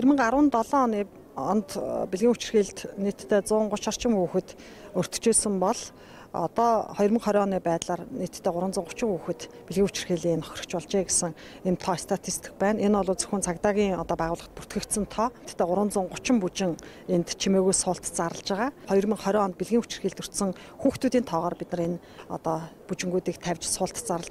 2017 оны онд э, бэлгийн хүчирхээлд нийтдээ 130 орчим хүүхэд өртөжсэн бол одоо 2020 оны байдлаар нийтдээ 330 хүүхэд бэлгийн хүчирхээлийн нөхөрч болжээ гэсэн юм тоо статистик байна. Энэ бол зөвхөн цагдаагийн одоо байгууллагт бүртгэгдсэн тоо. Тэгтээ 330 бүжин энд чимээгүй суулт зарлж байгаа. 2020 онд бэлгийн хүчирхээлд өртсөн хүүхдүүдийн тоогоор бид нар энэ одоо бүжингүүдийг тавьж суулт зарлж